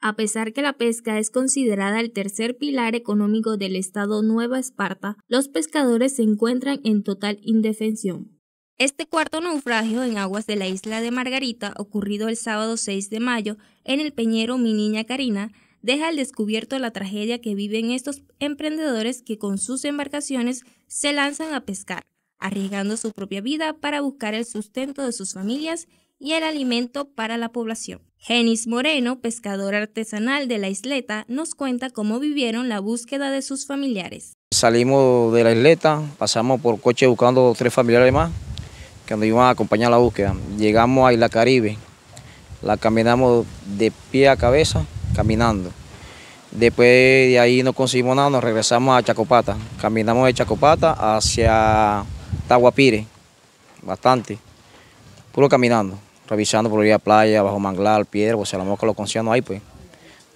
A pesar que la pesca es considerada el tercer pilar económico del estado Nueva Esparta, los pescadores se encuentran en total indefensión. Este cuarto naufragio en aguas de la isla de Margarita, ocurrido el sábado 6 de mayo en el peñero Mi Niña Karina, deja al descubierto la tragedia que viven estos emprendedores que con sus embarcaciones se lanzan a pescar, arriesgando su propia vida para buscar el sustento de sus familias y el alimento para la población. Genis Moreno, pescador artesanal de la isleta, nos cuenta cómo vivieron la búsqueda de sus familiares. Salimos de la isleta, pasamos por coche buscando tres familiares más que nos iban a acompañar la búsqueda. Llegamos a Isla Caribe, la caminamos de pie a cabeza, caminando. Después de ahí no conseguimos nada, nos regresamos a Chacopata. Caminamos de Chacopata hacia Tahuapire, bastante, puro caminando revisando por la playa, bajo manglar, piedra, pues a lo mejor que los concianos ahí, pues,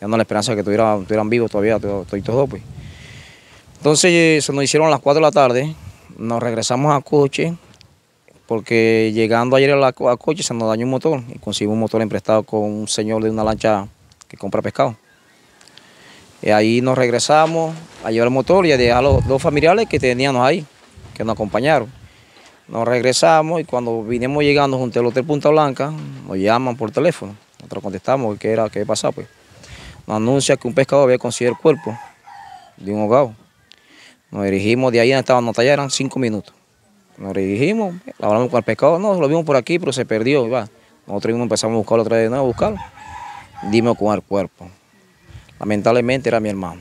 dando la esperanza de que estuvieran, vivos todavía, estoy todo, pues. Entonces eh, se nos hicieron a las 4 de la tarde, nos regresamos a coche, porque llegando ayer a, la, coche se nos dañó un motor y conseguimos un motor emprestado con un señor de una lancha que compra pescado. Y ahí nos regresamos a llevar el motor y a dejar a los dos familiares que teníamos ahí, que nos acompañaron. Nos regresamos y cuando vinimos llegando junto al Hotel Punta Blanca, nos llaman por teléfono. Nosotros contestamos qué era, qué pasaba. Pues. Nos anuncia que un pescado había conseguido el cuerpo de un ahogado. Nos dirigimos de ahí donde estaban, nos eran cinco minutos. Nos dirigimos, hablamos con el pescado, no, lo vimos por aquí, pero se perdió. va. Nosotros empezamos a buscarlo otra vez, no, a buscarlo. Dimos con el cuerpo. Lamentablemente era mi hermano.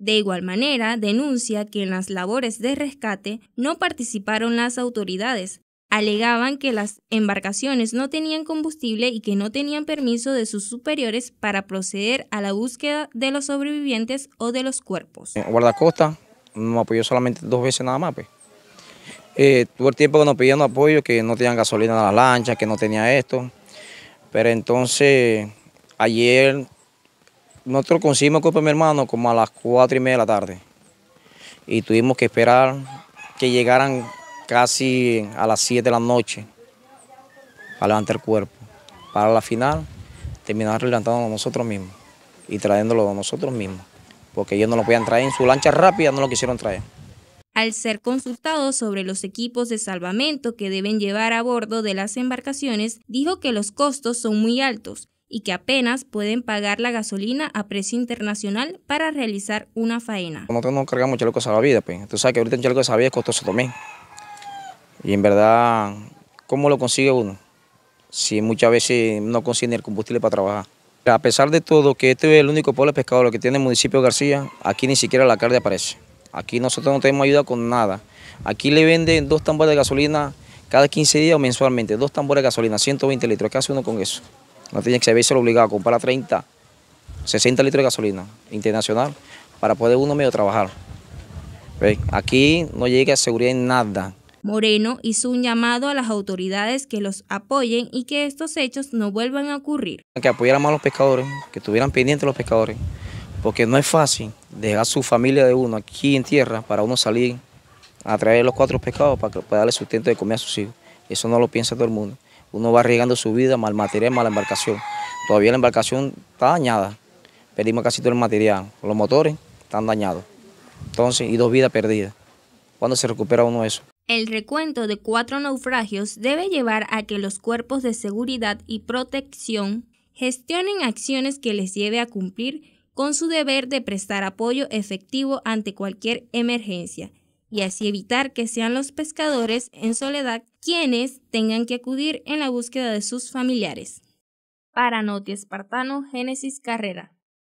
De igual manera, denuncia que en las labores de rescate no participaron las autoridades. Alegaban que las embarcaciones no tenían combustible y que no tenían permiso de sus superiores para proceder a la búsqueda de los sobrevivientes o de los cuerpos. Guardacosta nos apoyó solamente dos veces nada más. Pues. Eh, tuvo el tiempo que nos pidieron apoyo, que no tenían gasolina en la lancha, que no tenía esto. Pero entonces, ayer nosotros conseguimos el mi hermano como a las 4 y media de la tarde. Y tuvimos que esperar que llegaran casi a las 7 de la noche para levantar el cuerpo. Para la final, terminar levantándolo nosotros mismos y trayéndolo nosotros mismos. Porque ellos no lo podían traer en su lancha rápida, no lo quisieron traer. Al ser consultado sobre los equipos de salvamento que deben llevar a bordo de las embarcaciones, dijo que los costos son muy altos y que apenas pueden pagar la gasolina a precio internacional para realizar una faena. Nosotros no cargamos chaleco vida, pues. Tú sabes que ahorita un chaleco vida es costoso también. Y en verdad, ¿cómo lo consigue uno? Si muchas veces no consiguen el combustible para trabajar. A pesar de todo, que este es el único pueblo de que tiene el municipio García, aquí ni siquiera la carne aparece. Aquí nosotros no tenemos ayuda con nada. Aquí le venden dos tambores de gasolina cada 15 días o mensualmente, dos tambores de gasolina, 120 litros. ¿Qué hace uno con eso? No tiene que se obligado a comprar 30, 60 litros de gasolina internacional para poder uno medio trabajar. Aquí no llega seguridad en nada. Moreno hizo un llamado a las autoridades que los apoyen y que estos hechos no vuelvan a ocurrir. Que apoyaran más a los pescadores, que estuvieran pendientes los pescadores, porque no es fácil dejar su familia de uno aquí en tierra para uno salir a traer los cuatro pescados para, poder darle sustento de comer a sus hijos. Eso no lo piensa todo el mundo uno va arriesgando su vida, mal material, mala embarcación. Todavía la embarcación está dañada, perdimos casi todo el material, los motores están dañados. Entonces, y dos vidas perdidas. ¿Cuándo se recupera uno eso? El recuento de cuatro naufragios debe llevar a que los cuerpos de seguridad y protección gestionen acciones que les lleve a cumplir con su deber de prestar apoyo efectivo ante cualquier emergencia y así evitar que sean los pescadores en soledad quienes tengan que acudir en la búsqueda de sus familiares. Paranoti Espartano, Génesis Carrera.